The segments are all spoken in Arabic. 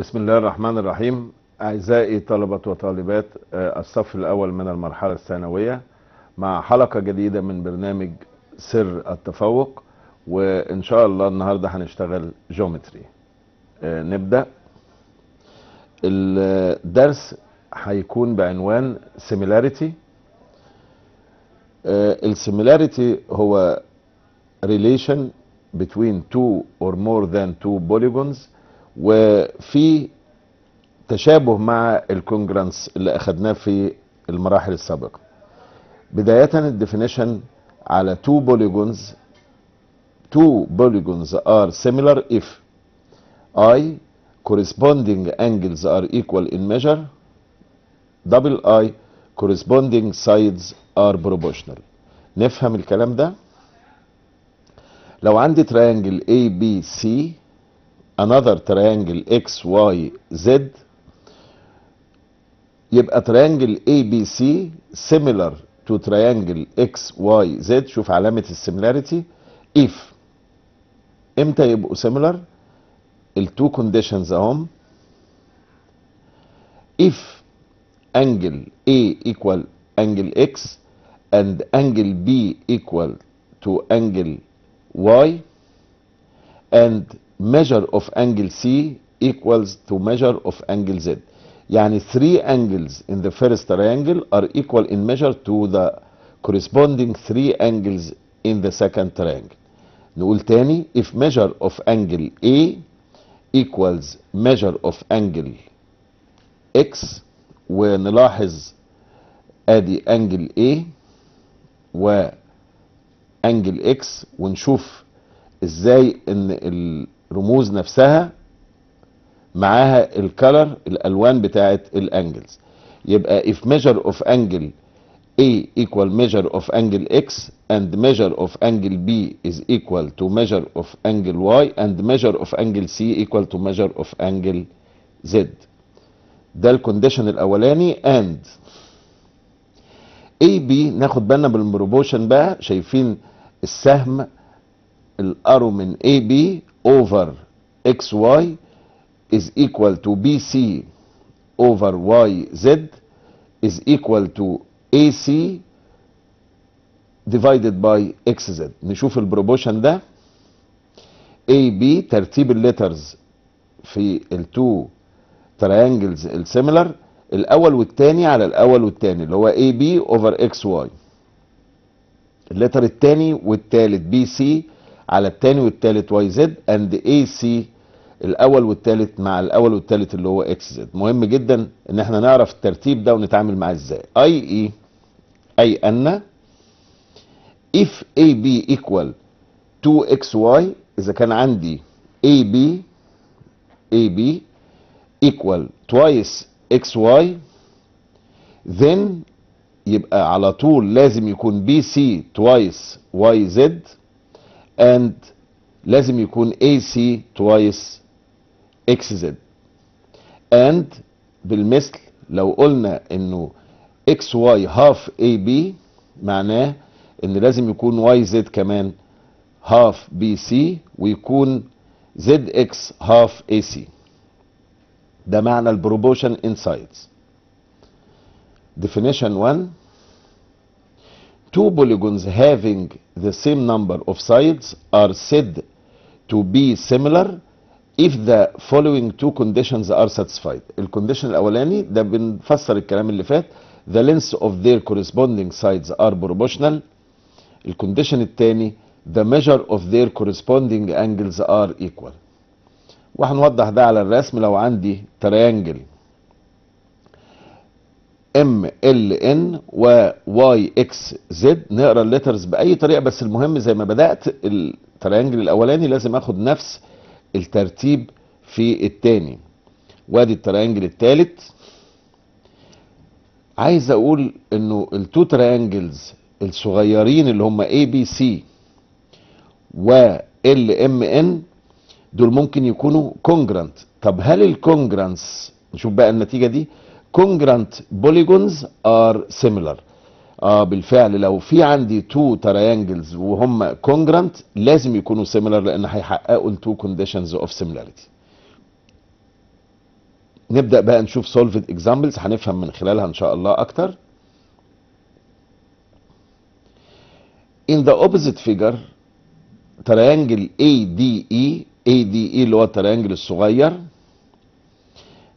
بسم الله الرحمن الرحيم أعزائي طلبة وطالبات آه، الصف الأول من المرحلة الثانوية مع حلقة جديدة من برنامج سر التفوق وإن شاء الله النهاردة هنشتغل جيومتري آه، نبدأ الدرس هيكون بعنوان سيميلاريتي آه، السيميلاريتي هو ريليشن بين تو اور مور ذان تو بوليجونز وفي تشابه مع الكونجرنس اللي اخدناه في المراحل السابقه بدايه الديفينيشن على تو بوليجونز تو بوليجونز ار سيميلر اف اي corresponding انجلز ار ايكوال ان ميجر دبل اي corresponding سايدز ار بروبوشنال نفهم الكلام ده لو عندي تريانجل ABC بي سي another triangle XYZ يبقى triangle ABC similar to triangle XYZ شوف علامة السيميلاريتي if امتى يبقوا similar التو conditions اهم if angle A equal angle X and angle B equal to angle Y and measure of angle C equals to measure of angle Z. يعني three angles in the first triangle are equal in measure to the corresponding three angles in the second triangle. نقول تاني if measure of angle A equals measure of angle X ونلاحظ ادي angle A و angle X ونشوف ازاي ان رموز نفسها معاها الكلر الالوان بتاعه الانجلز يبقى if measure of angle A equal measure of angle X and measure of angle B is equal to measure of angle Y and measure of angle C equal to measure of angle Z ده الكونديشن الاولاني and A B ناخد بالنا بالبروبوشن بقى شايفين السهم الارو من A B over xy is equal to bc over yz is equal to ac divided by xz نشوف البروبوشن ده ab ترتيب اللترز في التو تريانجلز السيميلر الاول والتاني على الاول والتاني اللي هو AB over xy اللتر التاني والتالت BC على التاني والتالت واي زد اند اي سي الاول والتالت مع الاول والتالت اللي هو اكس زد مهم جدا ان احنا نعرف الترتيب ده ونتعامل معاه ازاي اي اي e اي ان if بي ايكوال 2 واي اذا كان عندي بي بي ايكوال توايس اكس واي ذن يبقى على طول لازم يكون بي سي توايس واي زد and لازم يكون AC twice XZ and بالمثل لو قلنا انه XY half AB معناه ان لازم يكون YZ كمان half BC ويكون ZX half AC ده معنى البروبوشن انسايدز definition 1 two polygons having the same number of sides are said to be similar if the following two conditions are satisfied الكونديشن الاولاني ده بنفسر الكلام اللي فات the lengths of their corresponding sides are proportional الكونديشن الثاني the measure of their corresponding angles are equal وهنوضح ده على الرسم لو عندي triangle. ام ال ان وواي اكس زد نقرا الليترز باي طريقه بس المهم زي ما بدات التريانجل الاولاني لازم اخد نفس الترتيب في الثاني وادي التريانجل الثالث عايز اقول انه التو تريانجلز الصغيرين اللي هم اي بي سي و ال ام ان دول ممكن يكونوا كونجرانت طب هل الكونجرانس نشوف بقى النتيجه دي congruent polygons are similar اه بالفعل لو في عندي تو تريانجلز وهم congruent لازم يكونوا similar لان هيحققوا التو conditions of similarity نبدأ بقى نشوف solved examples هنفهم من خلالها ان شاء الله اكتر in the opposite figure triangle ADE ADE اللي هو التريانجل الصغير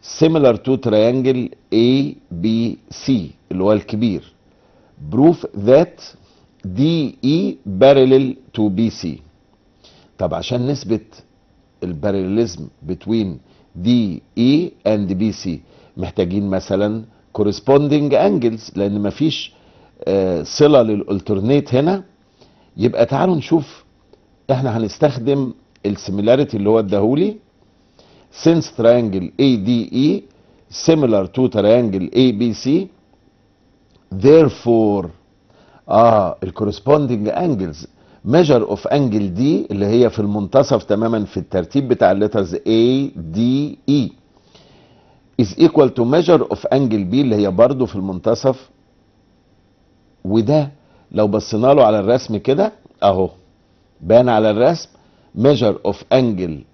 similar to triangle ABC اللي هو الكبير proof that DE parallel to BC طب عشان نثبت الباراليزم between DE and BC محتاجين مثلا corresponding angles لان مفيش آه، صله للالترنيت هنا يبقى تعالوا نشوف احنا هنستخدم السيميلاريتي اللي هو اداهولي since triangle ADE similar to triangle ABC therefore اه corresponding angles measure of angle D اللي هي في المنتصف تماما في الترتيب بتاع letters A D E is equal to measure of angle B اللي هي برضو في المنتصف وده لو بصينا له على الرسم كده اهو بان على الرسم measure of angle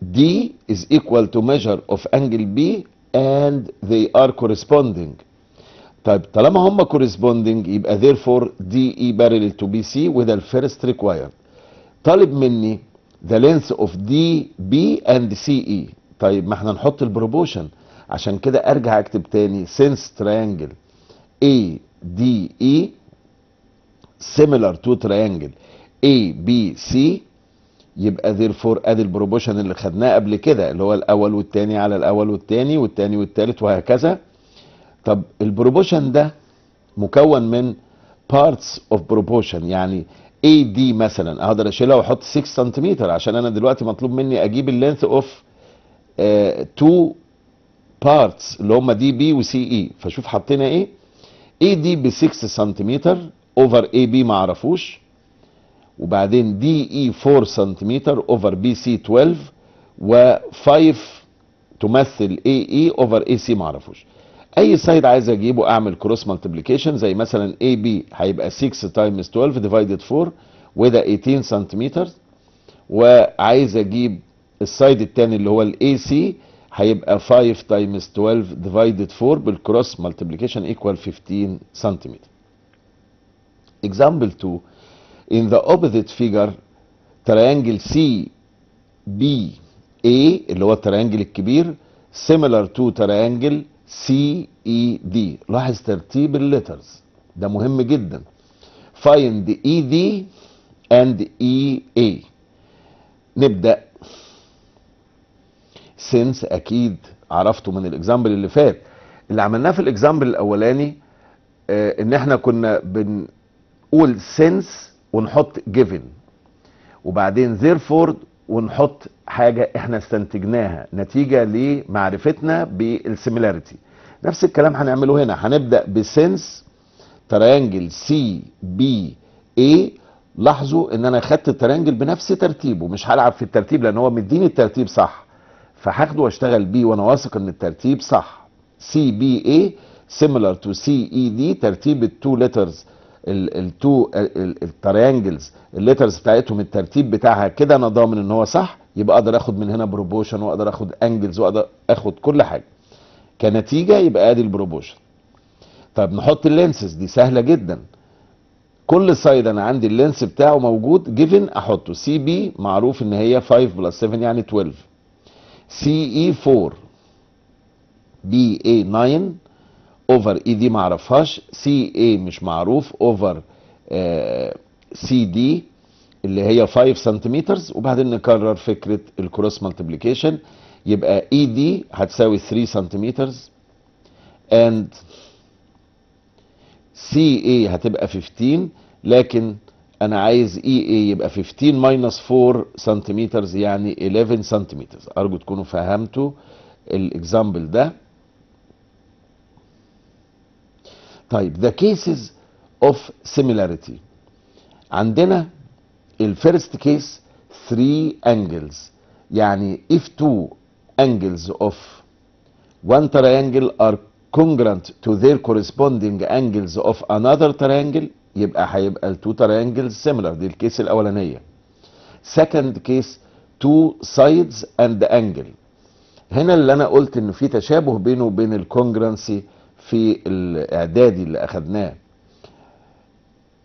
D is equal to measure of angle B and they are corresponding طيب طالما هم corresponding يبقى therefore D E parallel to BC the first required طالب مني the length of D B and C E. طيب ما احنا نحط البروبوشن عشان كده ارجع اكتب تاني since triangle A D E similar to triangle A B C يبقى ذيرفور ادي البروبوشن اللي خدناه قبل كده اللي هو الاول والتاني على الاول والتاني والتاني والتالت وهكذا طب البروبوشن ده مكون من بارتس اوف بروبوشن يعني اي دي مثلا اقدر اشيلها واحط 6 سنتيمتر عشان انا دلوقتي مطلوب مني اجيب اللينث اوف 2 بارتس اللي هم دي بي وسي اي فشوف حطينا ايه اي دي ب 6 سنتيمتر اوفر اي بي ما اعرفوش وبعدين دي e e اي 4 سنتيمتر اوفر بي سي 12 و5 تمثل اي اي اوفر اي سي معرفوش اي سايد عايز اجيبه اعمل كروس مالتيبليكيشن زي مثلا اي بي هيبقى 6 تايمز 12 ديفايدد 4 وده 18 سنتيمتر وعايز اجيب السايد الثاني اللي هو الاي سي هيبقى 5 تايمز 12 ديفايدد 4 بالكروس مالتيبليكيشن ايكوال 15 سنتيمتر. اكزامبل 2 In the opposite figure triangle CBA اللي هو الترينجل الكبير similar to triangle CED لاحظ ترتيب اللترز ده مهم جدا find ED and EA نبدأ سنس اكيد عرفته من الاكزامبل اللي فات اللي عملناه في الاكزامبل الاولاني آه ان احنا كنا بنقول سنس ونحط جيفن وبعدين زيرفورد ونحط حاجة احنا استنتجناها نتيجة لمعرفتنا بالسيميلاريتي نفس الكلام هنعمله هنا هنبدأ بسنس ترانجل سي بي اي لاحظوا ان انا خدت الترانجل بنفس ترتيبه مش هلعب في الترتيب لان هو مديني الترتيب صح فهاخده واشتغل بيه وانا واثق ان الترتيب صح سي بي اي سيميلار تو سي اي دي ترتيب التو ليترز التو التريانجلز الليترز بتاعتهم الترتيب بتاعها كده انا ضامن ان هو صح يبقى اقدر اخد من هنا بروبوشن واقدر اخد انجلز واقدر اخد كل حاجه كنتيجه يبقى ادي البروبوشن طب نحط اللينسز دي سهله جدا كل سايد انا عندي اللينس بتاعه موجود جيفن احطه سي بي معروف ان هي 5 بلس 7 يعني 12 سي اي 4 بي اي 9 اوفر اي دي ما اعرفهاش سي اي مش معروف اوفر سي دي اللي هي 5 سنتيمتر وبعدين نكرر فكره الكروس مالتيبليكيشن يبقى اي e دي هتساوي 3 سنتيمتر اند سي اي هتبقى 15 لكن انا عايز اي e اي يبقى 15 ماينس 4 سنتيمتر يعني 11 سنتيمتر ارجو تكونوا فهمتوا الاكزامبل ده طيب ذا كيسز اوف سيميلاريتي عندنا الفيرست كيس 3 انجلز يعني if two angles of one triangle are congruent to their corresponding angles of another triangle يبقى هيبقى ال two triangles similar دي الكيس الاولانيه second case two sides and angle هنا اللي انا قلت انه في تشابه بينه وبين congruency في الاعدادي اللي اخذناه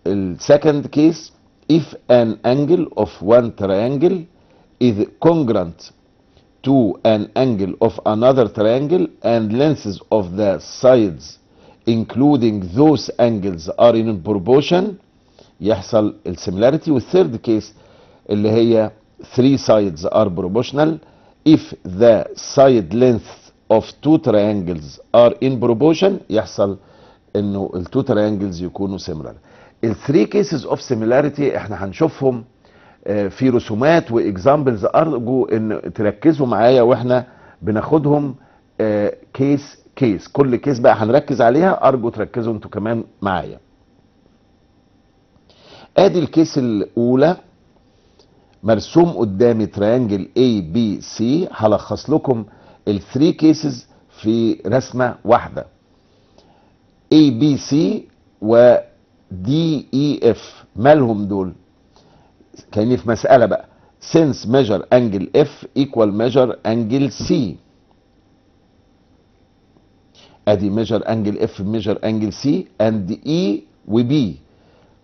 السكند كيس if an angle of one triangle is congruent to an angle of another triangle and lengths of the sides including those angles are in proportion يحصل السيميلاريتي والثيرد كيس اللي هي three sides are proportional if the side length of two triangles are in proportion يحصل انه التو triangles يكونوا similar. ال three cases of similarity احنا هنشوفهم آه، في رسومات واكزامبلز ارجو ان تركزوا معايا واحنا بناخدهم كيس آه، كيس كل كيس بقى هنركز عليها ارجو تركزوا انتوا كمان معايا ادي الكيس الاولى مرسوم قدامي تريانجل اي بي سي هلخص لكم الثري كيسز في رسمة واحدة A B C و D E F مالهم دول كأني في مسألة بقى since measure angle F equal measure angle C ادي measure angle F measure angle C and E و B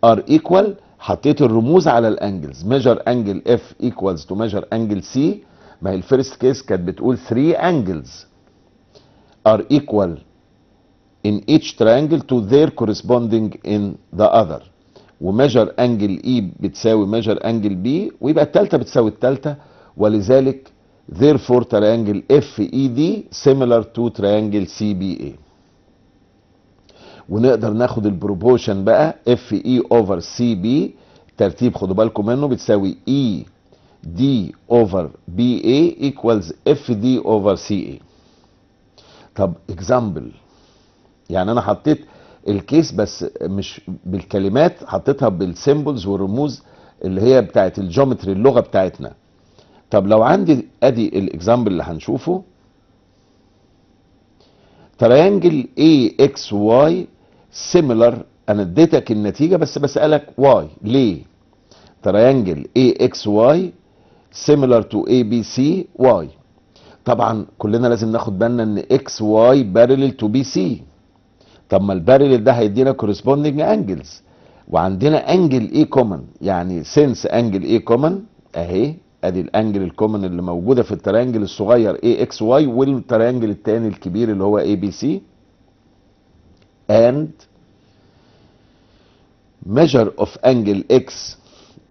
are equal حطيت الرموز على الانجلز measure angle F equals to measure angle C ما هي الفيرست كيس كانت بتقول 3 angles are equal in each triangle to their corresponding in the other وميجر انجل اي e بتساوي ميجر انجل بي ويبقى الثالثه بتساوي الثالثه ولذلك therefore triangle تو e similar to triangle اي ونقدر ناخد البروبوشن بقى اوفر e over بي ترتيب خدوا بالكم منه بتساوي E دي اوفر بي اي ايكوالز اف دي اوفر سي اي طب اكزامبل يعني انا حطيت الكيس بس مش بالكلمات حطيتها بالسيمبلز والرموز اللي هي بتاعت الجيومتري اللغه بتاعتنا طب لو عندي ادي الاكزامبل اللي هنشوفه تريانجل اي اكس واي سيميلر انا اديتك النتيجه بس بسالك واي ليه تريانجل اي اكس واي similar to واي طبعا كلنا لازم ناخد بالنا ان اكس واي بارلل تو بي سي طب ما البارلل ده هيدينا كورسبوندنج انجلز وعندنا انجل اي كومن يعني سنس انجل اي كومن اهي ادي الانجل الكومن اللي موجوده في الترانجل الصغير اي اكس واي والترانجل الثاني الكبير اللي هو اي بي سي اند measure of angle x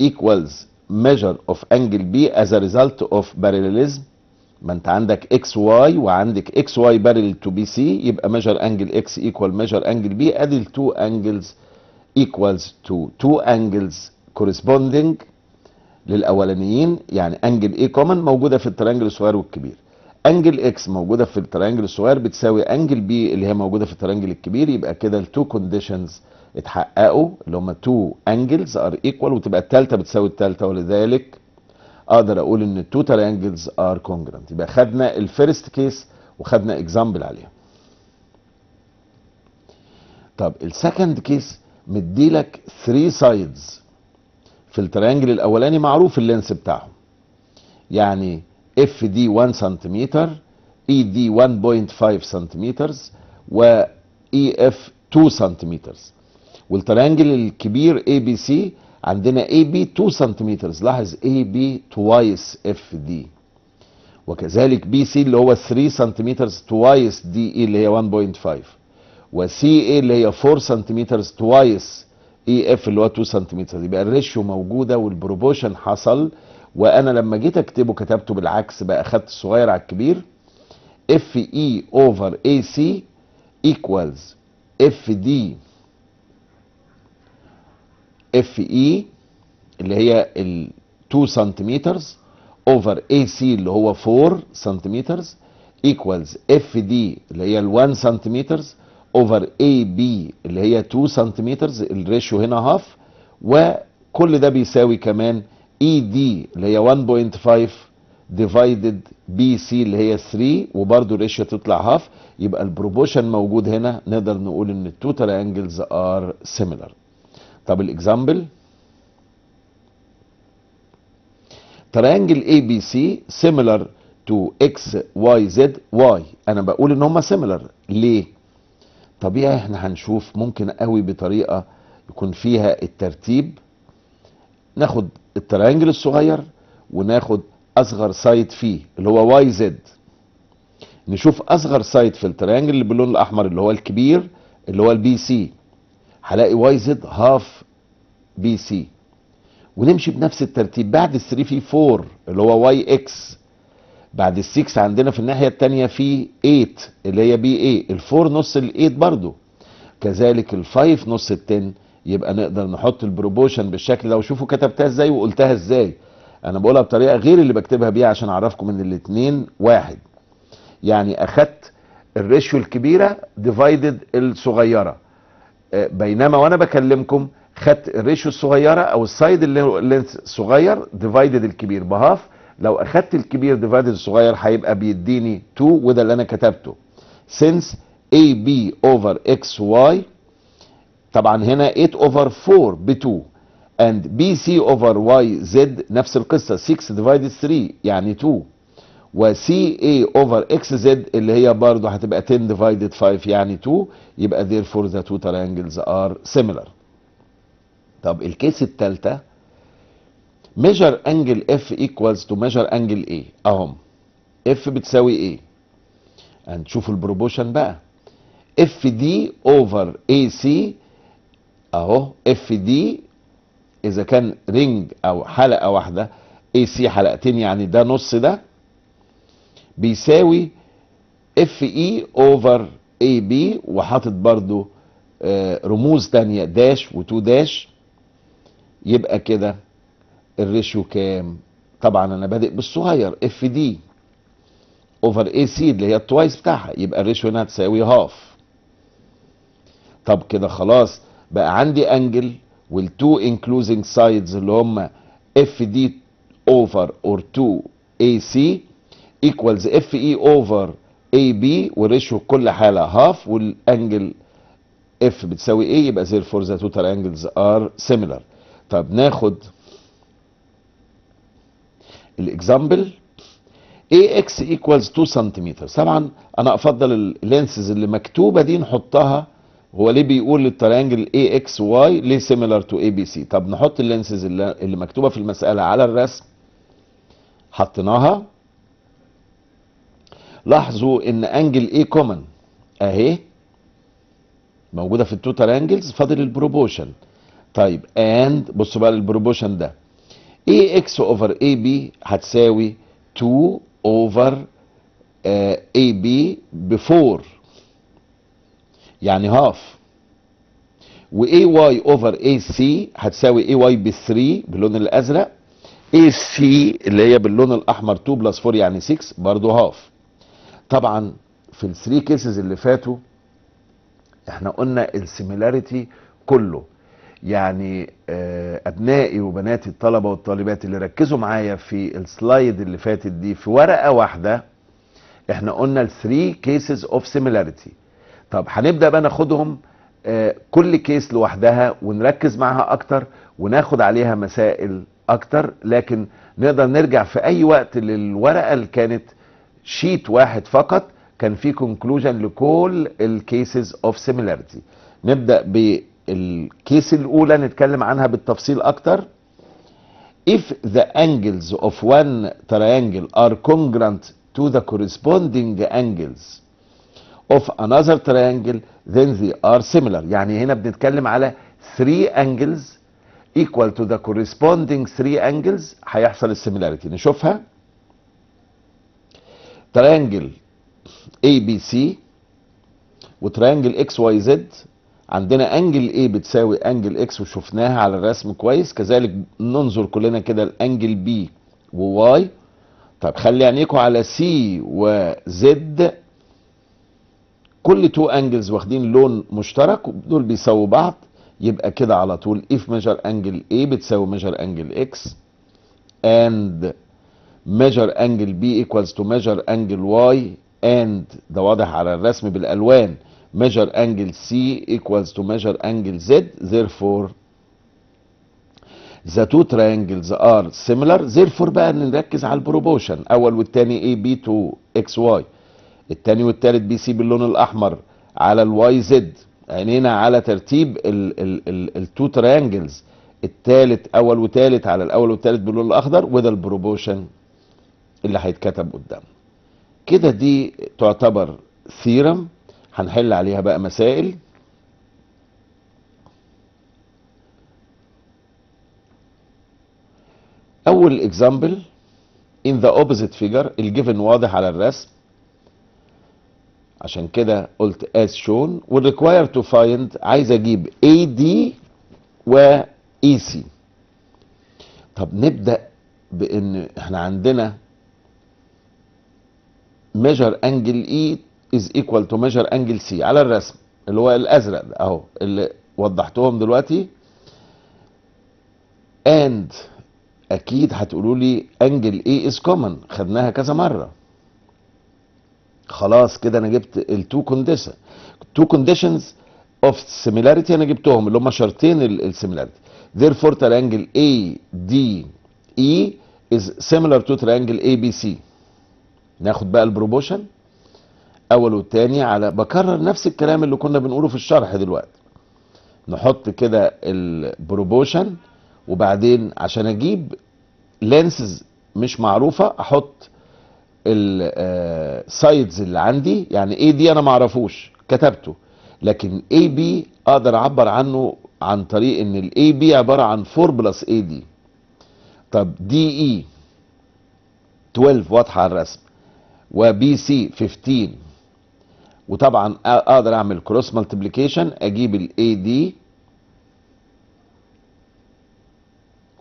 equals measure of angle B as a result of parallelism ما انت عندك اكس واي وعندك اكس واي بارل تو بي سي يبقى ميجر انجل اكس ايكوال ميجر انجل بي ادي التو انجلز ايكوالز تو تو انجلز كورسبوندنج للاولانيين يعني انجل اي كومن موجوده في الترانجل الصغير والكبير انجل اكس موجوده في الترانجل الصغير بتساوي انجل بي اللي هي موجوده في الترانجل الكبير يبقى كده التو كونديشنز اتحققوا اللي هم تو انجلز ار ايكوال وتبقى الثالثه بتساوي الثالثه ولذلك اقدر اقول ان التوتال انجلز ار كونجرنت يبقى خدنا الفيرست كيس وخدنا اكزامبل عليها طب السكند كيس مديلك 3 سايدز في الترانجل الاولاني معروف اللينس بتاعهم يعني اف دي 1 سنتيمتر اي دي 1.5 سنتيمترز و اي اف 2 سنتيمترز والترانجل الكبير اي بي سي عندنا اي بي 2 سنتيمترز لاحظ اي بي توايس اف دي وكذلك بي سي اللي هو 3 سنتيمترز توايس دي اي اللي هي 1.5 وسي اي اللي هي 4 سنتيمترز توايس اي اف اللي هو 2 سنتيمتر يبقى الريشيو موجوده والبروبوشن حصل وانا لما جيت اكتبه كتبته بالعكس بقى اخدت الصغير على الكبير اف اي اوفر اي سي ايكوالز اف دي اف اي اللي هي ال 2 سنتيمترز اوفر اي سي اللي هو 4 سنتيمترز ايكوالز اف دي اللي هي ال 1 سنتيمترز اوفر اي بي اللي هي 2 سنتيمترز الريشيو هنا هاف وكل ده بيساوي كمان اي e دي اللي هي 1.5 ديفايدد بي سي اللي هي 3 وبرده الريشيو تطلع هاف يبقى البروبوشن موجود هنا نقدر نقول ان التوتال انجلز ار سيميلر طب الاكزامبل تريانجل اي بي سي سيميلر تو اكس واي زد واي انا بقول ان هما سيميلر ليه طبيعي احنا هنشوف ممكن قوي بطريقه يكون فيها الترتيب ناخد التريانجل الصغير وناخد اصغر سايد فيه اللي هو واي زد نشوف اصغر سايد في التريانجل اللي باللون الاحمر اللي هو الكبير اللي هو البي سي هلاقي واي زد هاف بي سي ونمشي بنفس الترتيب بعد ال 3 في 4 اللي هو واي اكس بعد ال 6 عندنا في الناحيه الثانيه في 8 اللي هي بي اي ال 4 نص ال 8 برضو كذلك ال 5 نص ال 10 يبقى نقدر نحط البروبوشن بالشكل ده وشوفوا كتبتها ازاي وقلتها ازاي انا بقولها بطريقه غير اللي بكتبها بيها عشان اعرفكم ان الاثنين واحد يعني اخدت الريشيو الكبيره ديفايدد الصغيره بينما وانا بكلمكم خدت الريشو الصغيره او السايد اللي صغير ديفايدد الكبير بهاف لو اخدت الكبير ديفايدد الصغير هيبقى بيديني 2 وده اللي انا كتبته سينس بي اوفر اكس واي طبعا هنا 8 اوفر 4 ب 2 اند بي سي اوفر واي زد نفس القصه 6 ديفايدد 3 يعني 2 وسي اي اوفر اكس زد اللي هي برضه هتبقى 10 ديفايدد 5 يعني 2 يبقى therefore ذا تو triangles ار سيميلر طب الكيس الثالثه ميجر انجل اف ايكوالز تو ميجر انجل اي اهم اف بتساوي ايه هنشوف البروبوشن بقى اف دي اوفر اي سي اهو اف دي اذا كان رينج او حلقه واحده اي سي حلقتين يعني ده نص ده بيساوي اف اي اوفر اي بي وحاطط برضو آه، رموز تانية داش وتو داش يبقى كده الريشيو كام طبعا انا بادئ بالصغير اف دي اوفر اي سي اللي هي التوايس بتاعها يبقى الريشيو هنا تساوي هاف طب كده خلاص بقى عندي انجل والتو انكلوزنج سايدز اللي هم اف دي اوفر اور 2 اي سي ايكوالز اف اي اوفر اي بي والريشيو كل حاله هاف والانجل اف بتساوي ايه يبقى زير فور ذا توتال انجلز ار سيميلر طب ناخد الاكزامبل اي اكس ايكوالز 2 سنتيمتر طبعا انا افضل اللينسز اللي مكتوبه دي نحطها هو ليه بيقول للتريانجل اي اكس واي ليه سيميلر تو اي بي سي طب نحط اللينسز اللي مكتوبه في المساله على الرسم حطيناها لاحظوا ان انجل ايه كومن اهي موجوده في التوتال انجلز فاضل البروبوشن طيب اند بصوا بقى للبروبوشن ده اي اكس اوفر اي بي هتساوي 2 اوفر اي بي ب 4 يعني هاف واي واي اوفر اي سي هتساوي اي واي ب 3 باللون الازرق اي سي اللي هي باللون الاحمر 2 بلس 4 يعني 6 برضه هاف طبعا في الثري كيسز اللي فاتوا احنا قلنا السيميلاريتي كله يعني آه، ابنائي وبناتي الطلبه والطالبات اللي ركزوا معايا في السلايد اللي فاتت دي في ورقه واحده احنا قلنا الثري كيسز اوف سيميلاريتي طب هنبدا بقى ناخدهم آه، كل كيس لوحدها ونركز معاها اكتر وناخد عليها مسائل اكتر لكن نقدر نرجع في اي وقت للورقه اللي كانت شيت واحد فقط كان فيه كونكلوجن لكل الكيسز اوف سيميلاريتي نبدا بالكيس الاولى نتكلم عنها بالتفصيل اكتر if the angles of one triangle are congruent to the corresponding angles of another triangle then they are similar يعني هنا بنتكلم على 3 angles equal to the corresponding 3 angles هيحصل السيميلاريتي نشوفها ترانجل اي بي سي وتريانجل اكس واي زد عندنا انجل اي بتساوي انجل اكس وشفناها على الرسم كويس كذلك ننظر كلنا كده الانجل بي وواي طب خلي عينيكم على سي وزد كل تو انجلز واخدين لون مشترك ودول بيساووا بعض يبقى كده على طول اف ميجر انجل اي بتساوي ميجر انجل اكس اند measure angle B ايكوالز to measure angle Y and ده واضح على الرسم بالألوان measure angle C equals to measure angle Z therefore the two triangles are similar therefore بقى نركز على البروبوشن اول والتاني A B تو X Y التاني والتالت بي سي باللون الاحمر على الواي زد عينينا على ترتيب التو تريانجلز التالت اول وتالت على الاول والتالت باللون الاخضر وده البروبوشن اللي هيتكتب قدام كده دي تعتبر سيرم هنحل عليها بقى مسائل اول اكزامبل ان ذا اوبوزيت فيجر الجيفن واضح على الرسم عشان كده قلت as shown require to find عايز اجيب AD و AC e طب نبدأ بان احنا عندنا measure انجل E is equal to measure انجل C على الرسم اللي هو الازرق ده اهو اللي وضحتهم دلوقتي اند اكيد هتقولوا لي انجل اي e is common خدناها كذا مره خلاص كده انا جبت التو كونديشن تو كونديشنز اوف سيميلاريتي انا جبتهم اللي هم شرطين السيميلاريتي therefore triangle ADE is similar to triangle ABC ناخد بقى البروبوشن اول والتاني على بكرر نفس الكلام اللي كنا بنقوله في الشرح دلوقتي نحط كده البروبوشن وبعدين عشان اجيب لينسز مش معروفه احط السايدز آه، اللي عندي يعني ايه دي انا معرفوش كتبته لكن اي بي اقدر اعبر عنه عن طريق ان الاي بي عباره عن 4 بلس اي دي طب دي اي 12 واضحه على الرسم وبي سي 15 وطبعا اقدر اعمل كروس ملتبليكيشن اجيب الاي دي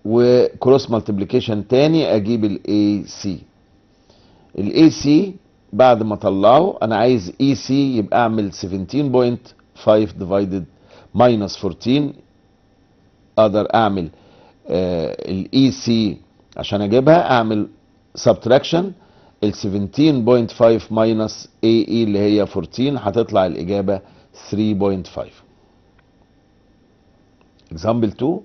وكروس ملتبليكيشن تاني اجيب الاي سي الاي سي بعد ما اطلعه انا عايز اي e, سي يبقى اعمل 17.5 ديفايدد ماينس 14 اقدر اعمل آه، الاي سي e, عشان اجيبها اعمل سبتراكشن ال 17.5 ماينس اي اي اللي هي 14 هتطلع الاجابه 3.5 example 2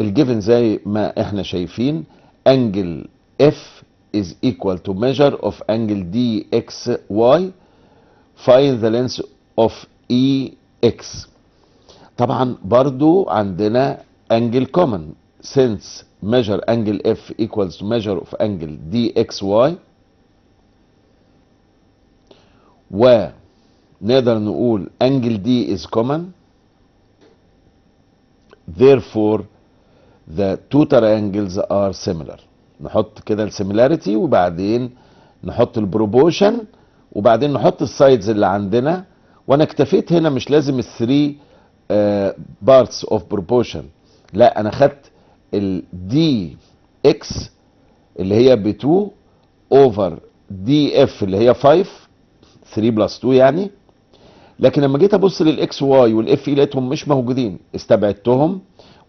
الجيفن زي ما احنا شايفين انجل اف is equal to measure of angle dxy find the length of ex طبعا برضو عندنا angle common since measure angle f equals to measure of angle dxy ونقدر نقول انجل دي از كومن therefore the two triangles are similar نحط كده السيميلاريتي وبعدين نحط البروبوشن وبعدين نحط السايدز اللي عندنا وانا اكتفيت هنا مش لازم الثري بارتس اوف بروبوشن لا انا خدت الدي اكس اللي هي ب 2 اوفر دي اف اللي هي 5 3 بلس 2 يعني لكن لما جيت ابص للاكس واي والاف اي لقيتهم مش موجودين استبعدتهم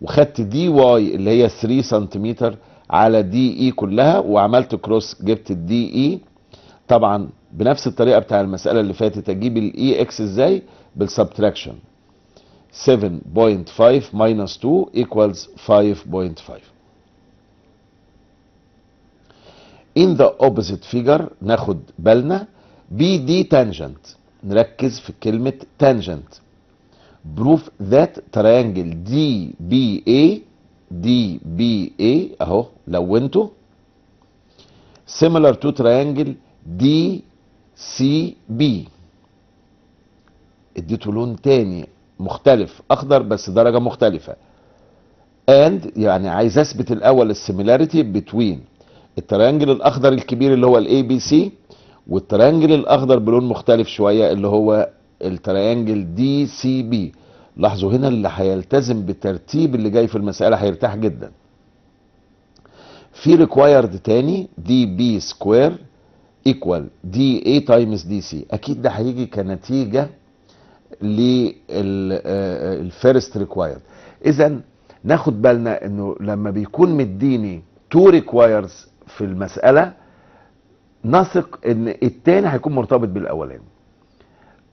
وخدت دي واي اللي هي 3 سنتيمتر على دي اي كلها وعملت كروس جبت الدي اي طبعا بنفس الطريقه بتاع المساله اللي فاتت اجيب الاي اكس ازاي بالسبتراكشن 7.5 minus 2 equals 5.5 in the opposite figure ناخد بالنا بي دي تانجنت نركز في كلمة تانجنت بروف ذات تريانجل دي بي اي دي بي اي اهو لونته سيميلر تو تريانجل دي سي بي اديته لون تاني مختلف اخضر بس درجه مختلفه اند يعني عايز اثبت الاول السيميلاريتي بتوين التريانجل الاخضر الكبير اللي هو الاي بي سي والتريانجل الاخضر بلون مختلف شويه اللي هو التريانجل دي سي بي لاحظوا هنا اللي هيلتزم بالترتيب اللي جاي في المساله هيرتاح جدا في ريكوايرد تاني دي بي سكوير ايكوال دي اي تايمز دي سي اكيد ده هيجي كنتيجه للفيرست ريكوايرد اذا ناخد بالنا انه لما بيكون مديني تو ريكوايرز في المساله نثق ان التاني هيكون مرتبط بالاولاني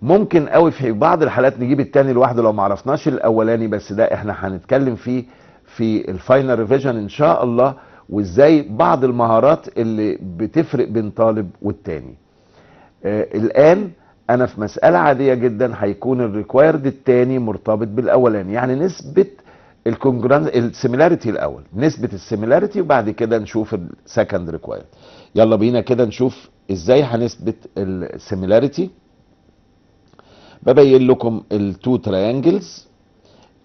ممكن قوي في بعض الحالات نجيب التاني لوحده لو ما عرفناش الاولاني بس ده احنا هنتكلم فيه في الفاينل ريفيجن ان شاء الله وازاي بعض المهارات اللي بتفرق بين طالب والتاني آه الان انا في مساله عاديه جدا هيكون الريكوايرد التاني مرتبط بالاولاني يعني نسبه الكونجرانس السيميلاريتي الاول نسبه السيميلاريتي وبعد كده نشوف السكند ريكوايرد يلا بينا كده نشوف ازاي هنثبت السيميلاريتي ببين لكم التو تريانجلز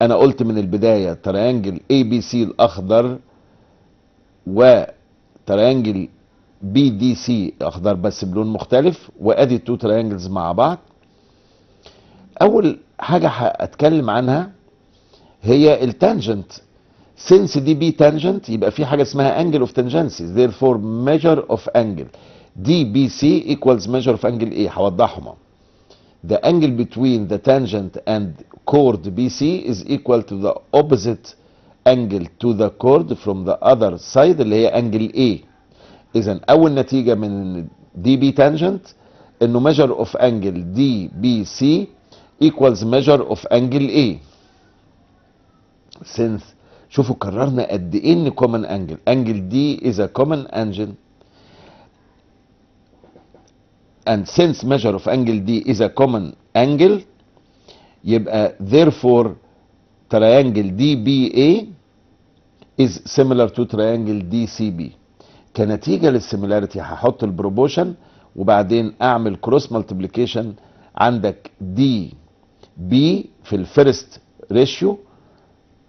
انا قلت من البدايه تريانجل اي بي سي الاخضر وتريانجل بي دي سي اخضر بس بلون مختلف وادي التو تريانجلز مع بعض اول حاجه هتكلم عنها هي التانجنت since دي بي tangent يبقى في حاجة اسمها angle of tangencies therefore measure of angle دي بي سي equals measure of angle A هوضحهم The angle between the tangent and chord BC is equal to the opposite angle to the chord from the other side اللي هي angle A إذا أول نتيجة من DB tangent إنه measure of angle DBC equals measure of angle A since شوفوا كررنا قد ايه ان كومن انجل انجل دي از ا كومن انجل and since measure of angle D is a common angle يبقى therefore triangle DBA is similar to triangle DCB كنتيجة للسيميلاريتي هحط البروبوشن وبعدين اعمل كروس مالتيبليكيشن عندك دي بي في الفيرست ريشيو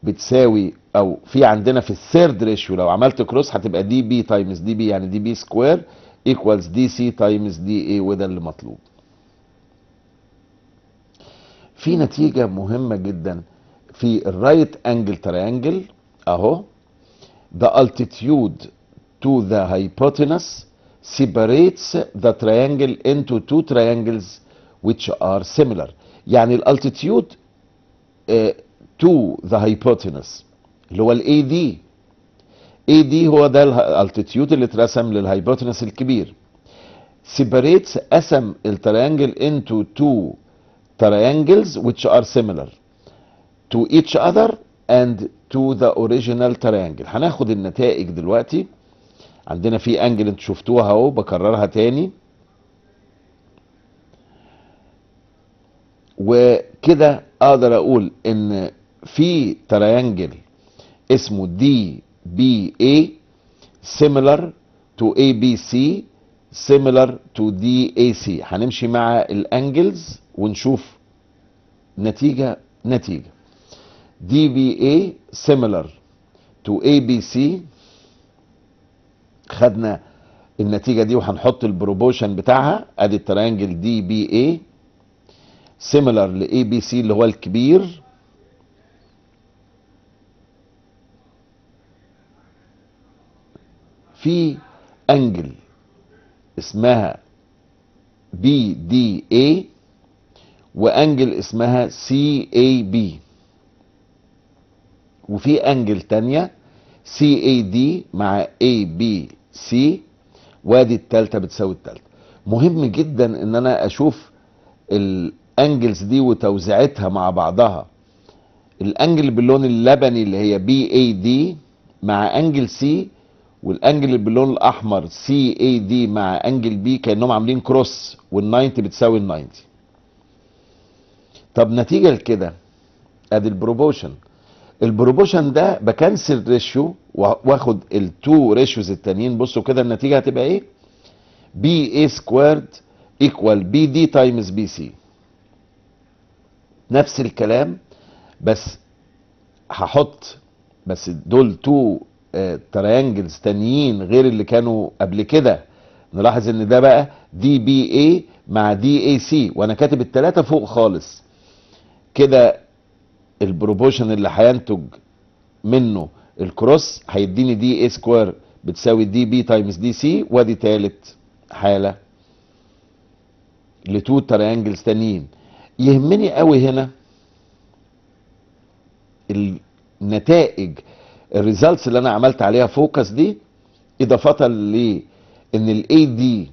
بتساوي او في عندنا في الثيرد ريشيو لو عملت كروس هتبقى دي بي تايمز دي بي يعني دي بي سكوير ايكوالز دي سي تايمز دي اي وده اللي مطلوب في نتيجة مهمة جدا في الرايت انجل تريانجل اهو the altitude to the hypotenuse separates the triangle into two triangles which are similar يعني الالتيتيود uh, eh, to the hypotenuse اللي هو الاي دي اي دي هو ده الالتيتيود اللي اترسم للهايبوتنس الكبير سيبريتس قسم التريانجل انتو تو triangles which ار سيميلر تو ايتش اذر اند تو ذا اوريجينال triangle هناخد النتائج دلوقتي عندنا في انجل انتوا شفتوها اهو بكررها تاني وكده اقدر اقول ان في تريانجل اسمه دي بي اي سيميلر تو اي بي سي سيميلر تو دي اي سي هنمشي مع الانجلز ونشوف نتيجه نتيجه دي بي اي سيميلر تو اي بي سي خدنا النتيجه دي وهنحط البروبوشن بتاعها ادي التريانجل دي بي اي سيميلر لاي بي سي اللي هو الكبير في انجل اسمها بي دي اي وانجل اسمها سي اي بي وفي انجل تانية سي اي دي مع اي بي سي وادي التالتة بتساوي التالتة مهم جدا ان انا اشوف الانجلز دي وتوزيعتها مع بعضها الانجل باللون اللبني اللي هي بي اي دي مع انجل سي والانجل اللي باللون الاحمر سي اي دي مع انجل بي كانهم عاملين كروس وال90 بتساوي ال90 طب نتيجه لكده ادي البروبوشن البروبوشن ده بكنسل ريشيو واخد التو ريشيوز التانيين بصوا كده النتيجه هتبقى ايه بي اي سكويرد ايكوال بي دي تايمز بي سي نفس الكلام بس هحط بس دول تو آه، تريانجلز تانيين غير اللي كانوا قبل كده نلاحظ ان ده بقى دي بي اي مع دي اي سي وانا كاتب التلاتة فوق خالص كده البروبوشن اللي هينتج منه الكروس هيديني دي اي سكوير بتساوي دي بي تايمز دي سي وادي تالت حالة لتو تريانجلز تانيين يهمني قوي هنا النتائج الريزلتس اللي انا عملت عليها فوكس دي اضافه لان الاي دي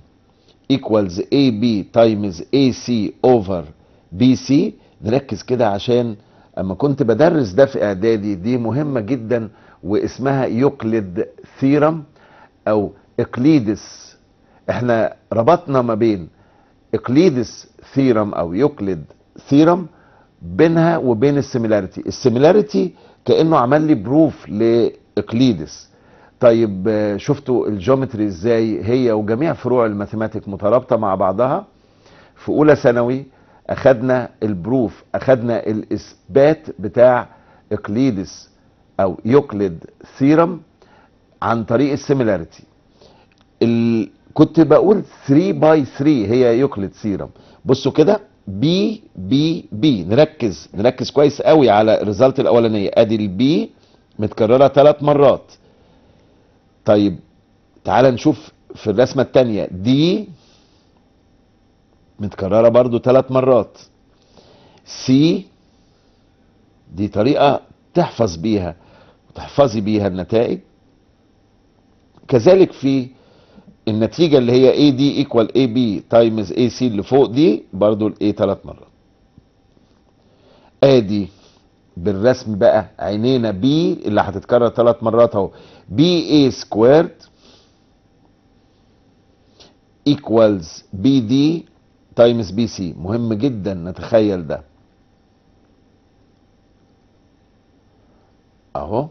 ايكوالز اي بي تايمز اي سي اوفر بي سي نركز كده عشان اما كنت بدرس ده في اعدادي دي مهمه جدا واسمها يوكليد ثيرم او اقليدس احنا ربطنا ما بين اقليدس ثيرم او يوكليد ثيرم بينها وبين السيميلاريتي السيميلاريتي كانه عمل لي بروف لاقليدس طيب آه، شفتوا الجيومتري ازاي هي وجميع فروع الماثيماتيك مترابطه مع بعضها في اولى ثانوي اخذنا البروف اخذنا الاثبات بتاع اقليدس او يوكليد ثيرم عن طريق السيميلاريتي كنت بقول 3 باي 3 هي يوكليد ثيرم بصوا كده بي بي بي نركز نركز كويس قوي على الريزلت الاولانيه ادي البي متكرره ثلاث مرات طيب تعال نشوف في الرسمه الثانيه دي متكرره برضو ثلاث مرات سي دي طريقه تحفظ بيها وتحفظي بيها النتائج كذلك في النتيجة اللي هي D equal B times C اللي فوق دي برضو الـ A ثلاث مرات ادي بالرسم بقى عينينا B اللي هتتكرر ثلاث مرات اهو A squared equals D times C مهم جدا نتخيل ده اهو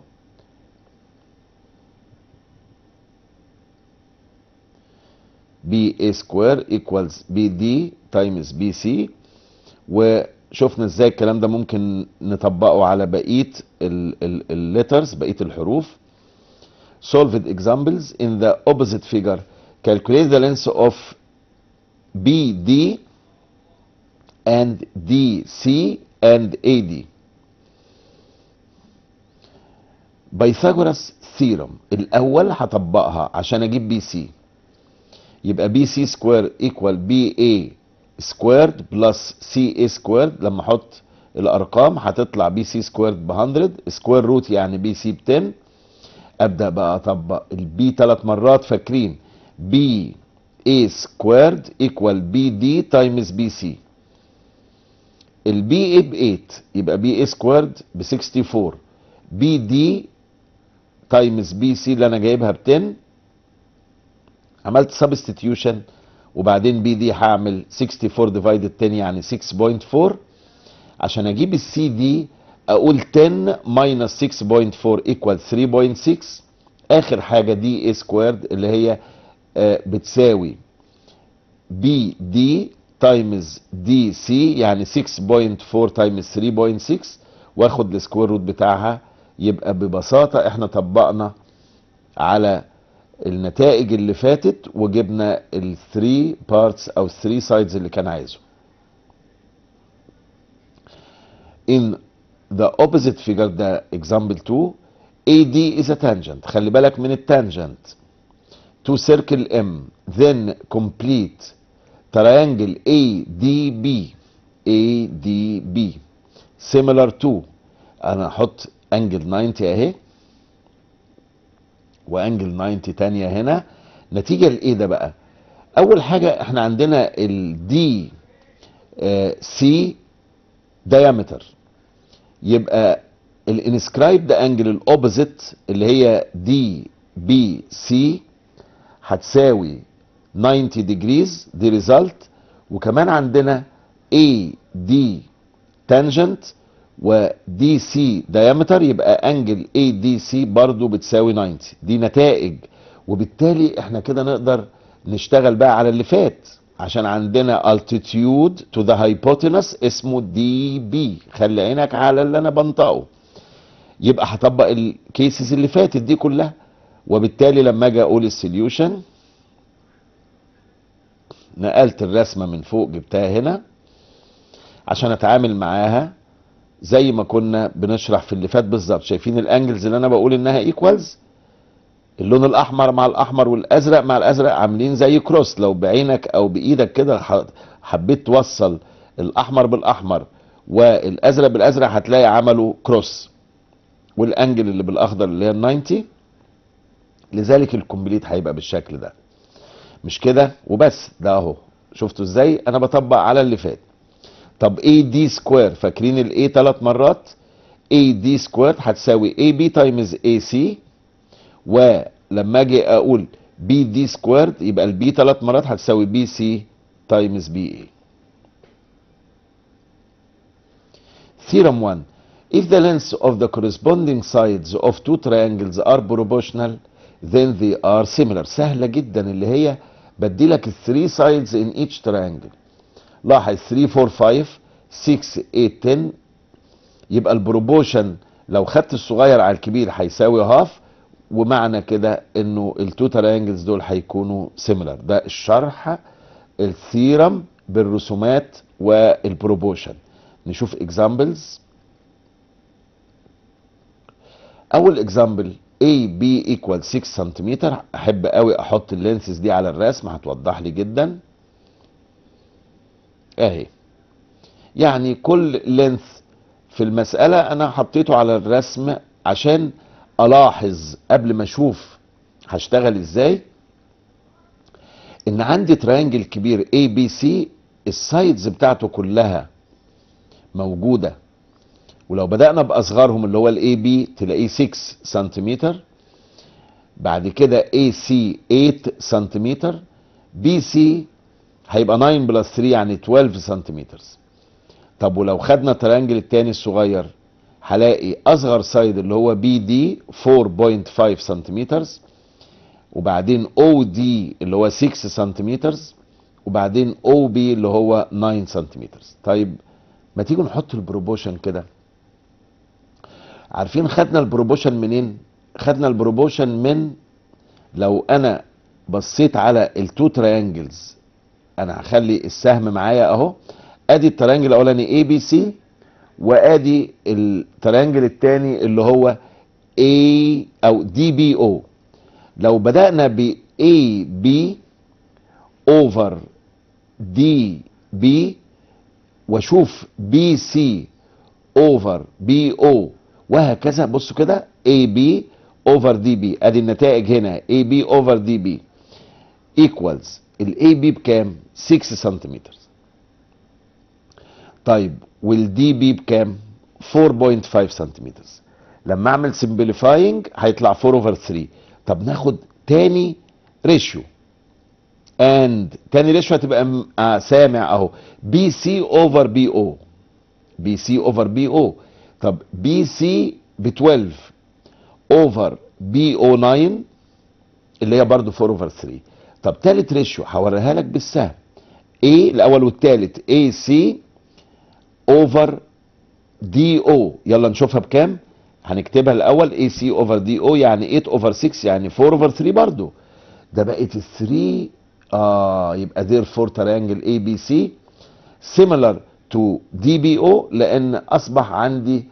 بي اي سكوير ايكوالز بي دي تايمز بي سي وشفنا ازاي الكلام ده ممكن نطبقه على بقيه الليترز بقيه الحروف solved examples in the opposite figure calculate the length of BD and DC and AD بايثاغوراس ثيرم الاول هطبقها عشان اجيب بي سي يبقى بي سي سكوير ايكوال بي اي سكويرد بلس سي اي سكويرد لما احط الارقام هتطلع بي سي سكويرد ب 100 سكوير روت يعني بي سي ب 10 ابدا بقى اطبق البي ثلاث مرات فاكرين بي اي سكويرد ايكوال بي دي تايمز بي سي البي اي ب 8 يبقى بي اي سكويرد ب 64 بي دي تايمز بي سي اللي انا جايبها ب 10 عملت سبستيتيوشن وبعدين بي دي هعمل 64 ديفايدد 10 يعني 6.4 عشان اجيب السي دي اقول 10 ماينس 6.4 ايكوال 3.6 اخر حاجه دي اي سكويرد اللي هي آه، بتساوي بي دي تايمز دي سي يعني 6.4 تايمز 3.6 واخد السكوير روت بتاعها يبقى ببساطه احنا طبقنا على النتائج اللي فاتت وجبنا الثري بارتس او الثري سايدز اللي كان عايزه in the opposite figure ده example 2 AD is a tangent خلي بالك من التانجنت to circle M then complete triangle ADB ADB similar to انا هحط angle 90 اهي وانجل 90 تانية هنا نتيجة لايه ده بقى اول حاجة احنا عندنا الدي سي دايمتر يبقى الانسكرايبد انجل الاوبوزيت اللي هي دي بي سي هتساوي 90 ديجريز دي ريزلت وكمان عندنا اي دي تانجنت ودي سي ديامتر يبقى انجل اي دي سي برضو بتساوي 90 دي نتائج وبالتالي احنا كده نقدر نشتغل بقى على اللي فات عشان عندنا التيتيود تو ذا hypotenuse اسمه دي بي خلي عينك على اللي انا بنطقه يبقى هطبق الكيسز اللي فاتت دي كلها وبالتالي لما اجي اقول السوليوشن نقلت الرسمه من فوق جبتها هنا عشان اتعامل معاها زي ما كنا بنشرح في اللي فات بالظبط شايفين الانجلز اللي انا بقول انها ايكوالز اللون الاحمر مع الاحمر والازرق مع الازرق عاملين زي كروس لو بعينك او بايدك كده حبيت توصل الاحمر بالاحمر والازرق بالازرق هتلاقي عملوا كروس والانجل اللي بالاخضر اللي هي ال 90 لذلك الكومبليت هيبقى بالشكل ده مش كده وبس ده اهو شفتوا ازاي انا بطبق على اللي فات طب اي دي سكوير فاكرين الاي ثلاث مرات اي دي سكوير هتساوي اي بي تايمز اي سي ولما اجي اقول بي دي سكوير يبقى البي ثلاث مرات هتساوي بي سي تايمز بي اي ثيرم 1 If the lengths of the corresponding sides of two triangles are proportional then they are similar سهلة جدا اللي هي بدي لك الثري sides in each triangle لاحظ 3 4 5 6 8 10 يبقى البروبوشن لو خدت الصغير على الكبير هيساوي هاف ومعنى كده انه التو ترانجلز دول هيكونوا سيميلر ده الشرح الثيرم بالرسومات والبروبوشن نشوف اكزامبلز اول اكزامبل اي بي ايكوال 6 سنتيمتر احب قوي احط اللينسز دي على الرسم هتوضح لي جدا اهي يعني كل لينث في المسألة انا حطيته على الرسم عشان الاحظ قبل ما اشوف هشتغل ازاي ان عندي ترينجل كبير اي بي سي السايدز بتاعته كلها موجودة ولو بدأنا بأصغرهم اللي هو الاي بي تلاقيه 6 سنتيمتر بعد كده اي سي 8 سنتيمتر بي سي هيبقى 9 بلس 3 يعني 12 سنتيمتر طب ولو خدنا الترينجل التاني الصغير هلاقي اصغر سايد اللي هو بي دي 4.5 سنتيمتر وبعدين او دي اللي هو 6 سنتيمتر وبعدين او بي اللي هو 9 سنتيمتر طيب ما تيجي نحط البروبوشن كده عارفين خدنا البروبوشن منين خدنا البروبوشن من لو انا بصيت على التو تريانجلز انا هخلي السهم معايا اهو ادي الترينجل الاولاني اي بي سي وادي الترينجل الثاني اللي هو اي او دي بي او لو بدانا ب اي بي اوفر دي بي واشوف بي سي اوفر بي او وهكذا بصوا كده اي بي اوفر دي بي ادي النتائج هنا اي بي اوفر دي بي ايكوالز الاي بي بكام 6 سنتيمتر طيب والدي بي بكام 4.5 سنتيمتر لما اعمل سمبليفاينج هيطلع 4 اوفر 3 طب ناخد تاني ريشيو اند تاني ريشيو هتبقى آه سامع اهو بي سي اوفر بي او بي سي اوفر بي او طب بي سي ب 12 اوفر بي او 9 اللي هي برضه 4 اوفر 3 طب تالت ريشيو هوريها لك بالسهم A الاول والتالت AC اوفر دي او يلا نشوفها بكام هنكتبها الاول اي سي اوفر دي او يعني 8 اوفر 6 يعني 4 اوفر 3 برضو ده بقت ال 3 اه يبقى دير فور ترانجل اي بي سي سيميلر تو دي بي او لان اصبح عندي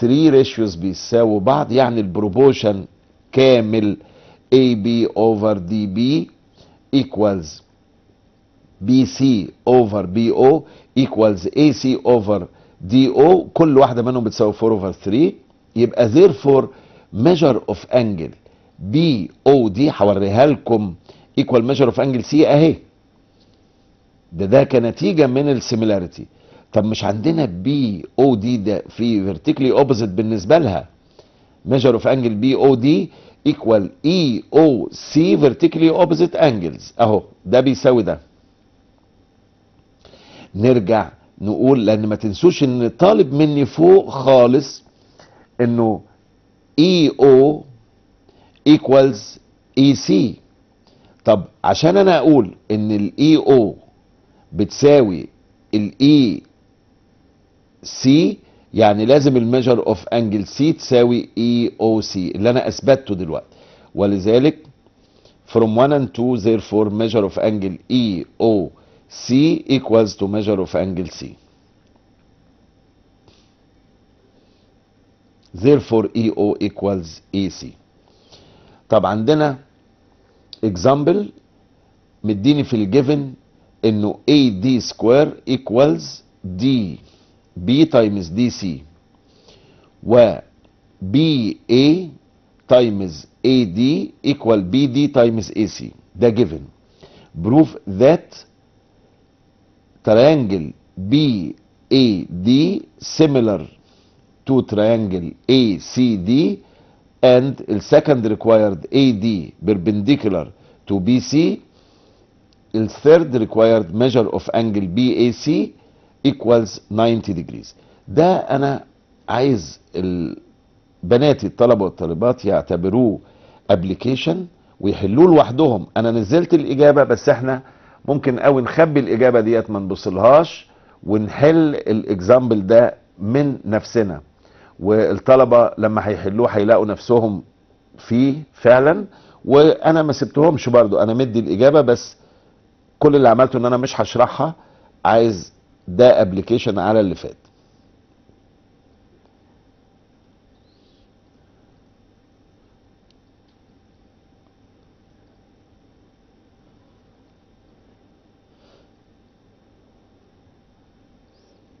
3 ريشيوز بيساووا بعض يعني البروبوشن كامل اي بي اوفر دي بي equals BC over BO equals AC over DO كل واحدة منهم بتساوي 4 over 3 يبقى therefore measure of angle BOD هوريها لكم equal measure of angle C اهي ده ده كنتيجة من السيميلاريتي طب مش عندنا بي او دي ده في فيرتيكلي اوبوزيت بالنسبة لها ميجر اوف انجل بي او دي equal اي او سي vertically opposite angles اهو ده بيساوي ده نرجع نقول لان ما تنسوش ان طالب مني فوق خالص انه اي e او equals اي e سي طب عشان انا اقول ان الاي او e بتساوي الاي سي يعني لازم الميجر اوف انجل سي تساوي اي او سي اللي انا اثبته دلوقتي ولذلك from 1 and 2 therefore measure of angle E O C equals to measure of angle C. therefore E O equals E C. طب عندنا example مديني في الجيفن انه A D square equals D B times DC where BA times AD equal BD times AC They're given Prove that triangle BAD similar to triangle ACD and the second required AD perpendicular to BC the third required measure of angle BAC equals 90 degrees ده انا عايز بناتي الطلبه والطالبات يعتبروه ابلكيشن ويحلوه لوحدهم انا نزلت الاجابه بس احنا ممكن قوي نخبي الاجابه ديت ما نبصلهاش ونحل الاكزامبل ده من نفسنا والطلبه لما هيحلوه هيلاقوا نفسهم فيه فعلا وانا ما سبتهمش برضو انا مدي الاجابه بس كل اللي عملته ان انا مش هشرحها عايز ده ابلكيشن على اللي فات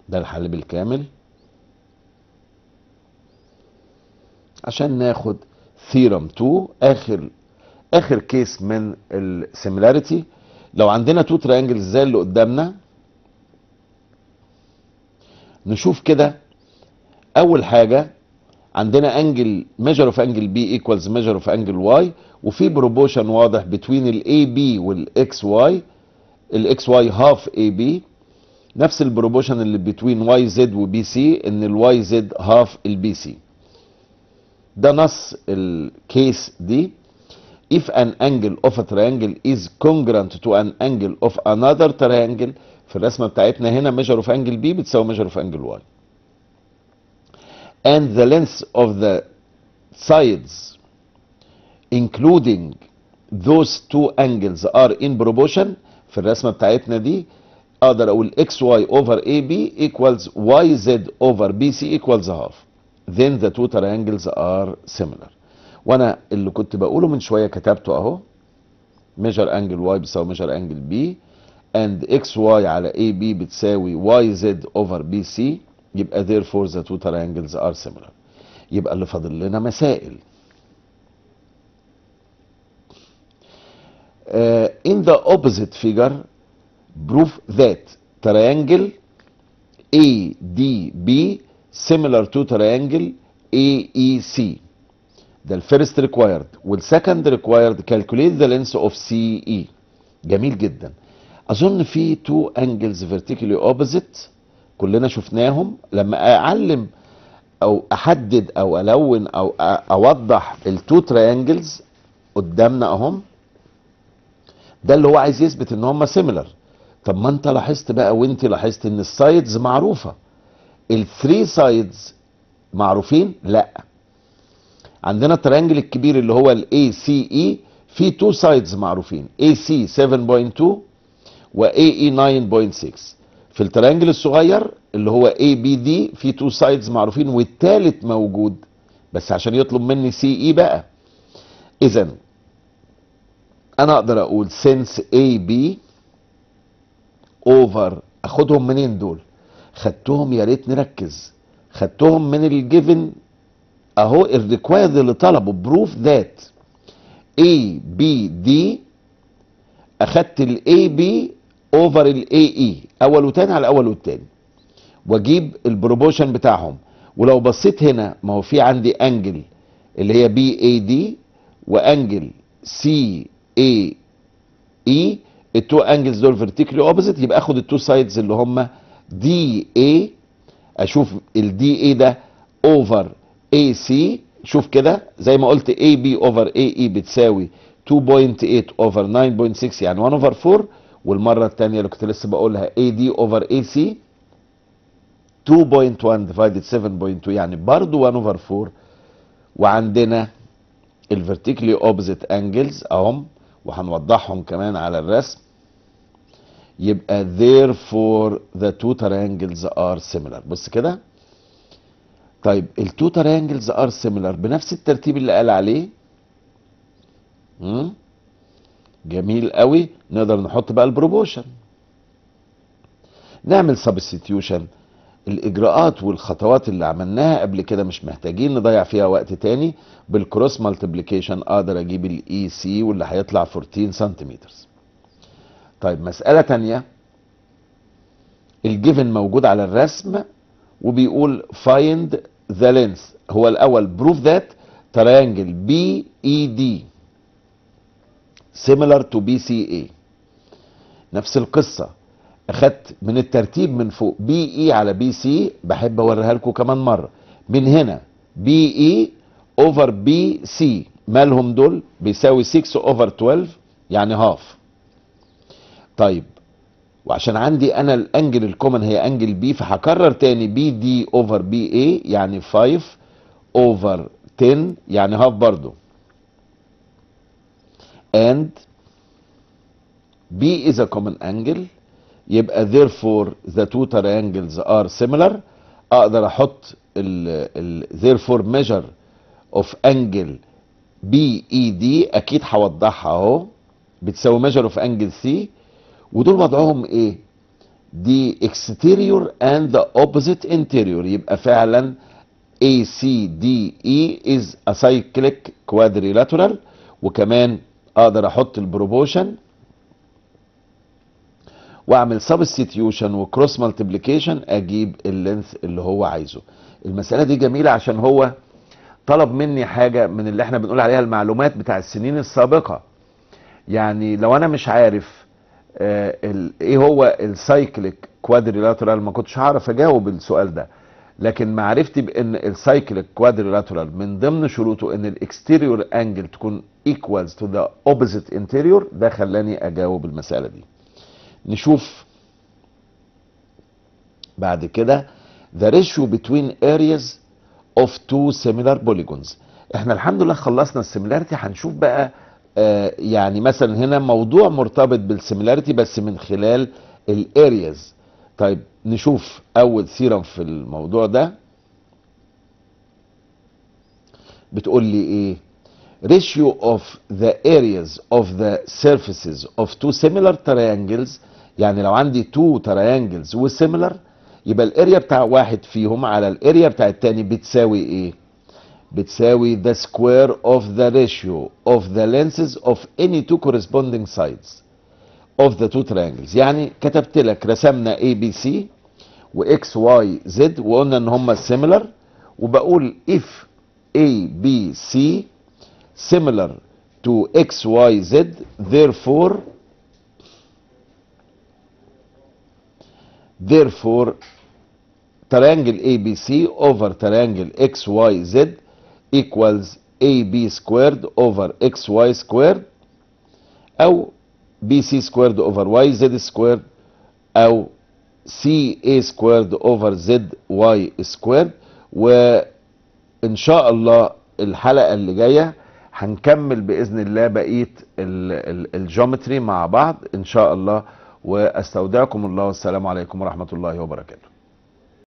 ده الحل بالكامل عشان ناخد ثيرم 2 اخر اخر كيس من السيميلاريتي لو عندنا تو ترينجلز زي اللي قدامنا نشوف كده اول حاجه عندنا انجل ميجر اوف انجل بي ايكوالز ميجر اوف انجل واي وفي بروبوشن واضح بتوين الاي بي والاكس واي الاكس واي هاف اي بي نفس البروبوشن اللي بتوين واي زد وبي سي ان الواي زد هاف البي سي ده نص الكيس دي if an angle of a triangle is congruent to an angle of another triangle في الرسمه بتاعتنا هنا ميجر اوف انجل بي بتساوي ميجر اوف انجل واي and the length of the sides including those two angles are in proportion في الرسمه بتاعتنا دي اقدر اقول اكس واي اوفر اي بي ايكوالز واي زد اوفر بي سي ايكوالز هاف then the two triangles are similar وانا اللي كنت بقوله من شويه كتبته اهو ميجر انجل واي بيساوي ميجر انجل بي and xy على ab بتساوي yz over bc يبقى therefore the two triangles are similar يبقى اللي فاضل لنا مسائل uh, in the opposite figure prove that triangle ADB similar to triangle AEC ده الفيرست ريكوايرد والسكند ريكوايرد calculate the length of CE جميل جدا اظن في تو انجلز فيرتيكلي اوبوزيت كلنا شفناهم لما اعلم او احدد او الون او اوضح التو تريانجلز قدامنا اهم ده اللي هو عايز يثبت ان هما سيميلر طب ما انت لاحظت بقى وانت لاحظت ان السايدز معروفه الثري سايدز معروفين لا عندنا التريانجل الكبير اللي هو الاي سي اي e، في تو سايدز معروفين اي سي 7.2 و اي 96 e في الترانجل الصغير اللي هو دي في تو سايدز معروفين والتالت موجود بس عشان يطلب مني سي اي e بقى اذا انا اقدر اقول since بي over اخدهم منين دول خدتهم يا ريت نركز خدتهم من الجيفن اهو الريكوايرد اللي طلبه بروف ذات اي بي دي اخدت الاي بي اوفر الاي اي اول وتاني على اول والتاني واجيب البروبوشن بتاعهم ولو بصيت هنا ما هو في عندي انجل اللي هي بي اي دي وانجل سي اي اي التو انجلز دول فيرتيكلي اوبوزيت يبقى اخد التو سايدز اللي هم دي اي اشوف الدي اي ده اوفر اي سي شوف كده زي ما قلت اي بي اوفر اي اي بتساوي 2.8 اوفر 9.6 يعني 1 اوفر 4 والمره الثانيه اللي كنت لسه بقولها اي دي اوفر اي سي 2.1 ديفايدد 7.2 يعني برضه 1 اوفر 4 وعندنا الفيرتيكلي اوبزيت انجلز اهم وهنوضحهم كمان على الرسم يبقى therefore the two triangles are similar بص كده طيب two triangles are similar بنفس الترتيب اللي قال عليه امم جميل قوي نقدر نحط بقى البروبوشن نعمل سبستيوشن الاجراءات والخطوات اللي عملناها قبل كده مش محتاجين نضيع فيها وقت تاني بالكروس مالتيبليكيشن اقدر اجيب الاي سي e واللي هيطلع 14 سنتيمتر طيب مسألة تانية الجيفن موجود على الرسم وبيقول فايند ذا لينس هو الاول بروف ذات تريانجل بي اي دي similar to BCA نفس القصة اخدت من الترتيب من فوق بي اي e على بي سي e، بحب اوريها لكم كمان مرة من هنا بي اي اوفر بي سي مالهم دول بيساوي 6 اوفر 12 يعني هاف طيب وعشان عندي انا الانجل الكومن هي انجل بي فهكرر تاني بي دي اوفر بي اي يعني 5 اوفر 10 يعني هاف برضو and B is a common angle يبقى therefore the two triangles are similar اقدر احط ال, ال therefore measure of angle BED اكيد هوضحها اهو بتساوي measure of angle C ودول وضعهم ايه دي exterior and the opposite interior يبقى فعلا ACDE is a cyclic quadrilateral وكمان اقدر احط البروبوشن واعمل سبستيوشن وكروس مالتيبليكيشن اجيب اللينث اللي هو عايزه المساله دي جميله عشان هو طلب مني حاجه من اللي احنا بنقول عليها المعلومات بتاع السنين السابقه يعني لو انا مش عارف آه، ايه هو السايكليك كوادريلاترال ما كنتش هعرف اجاوب السؤال ده لكن معرفتي بان السايكليك كوادريلاترال من ضمن شروطه ان الاكستيريور انجل تكون equals to the opposite interior ده خلاني اجاوب المسألة دي نشوف بعد كده the ratio between areas of two similar polygons احنا الحمد لله خلصنا السيميلاريتي هنشوف بقى آه يعني مثلا هنا موضوع مرتبط بالسيميلاريتي بس من خلال الارياز طيب نشوف اول سيرم في الموضوع ده بتقول لي ايه ratio of the areas of the surfaces of two similar triangles يعني لو عندي two triangles وsimilar يبقى الاريا بتاع واحد فيهم على الاريا بتاع التاني بتساوي ايه بتساوي the square of the ratio of the lenses of any two corresponding sides of the two triangles يعني كتبت لك رسمنا ABC X Y Z وقلنا ان هما similar وبقول if ABC similar to XYZ, therefore, therefore, triangle ABC over triangle XYZ equals AB squared over XY squared أو BC squared over YZ squared أو CA squared over ZY squared Where, inshallah, الله الحلقة اللي جاية هنكمل باذن الله بقيه الجيومتري مع بعض ان شاء الله واستودعكم الله والسلام عليكم ورحمه الله وبركاته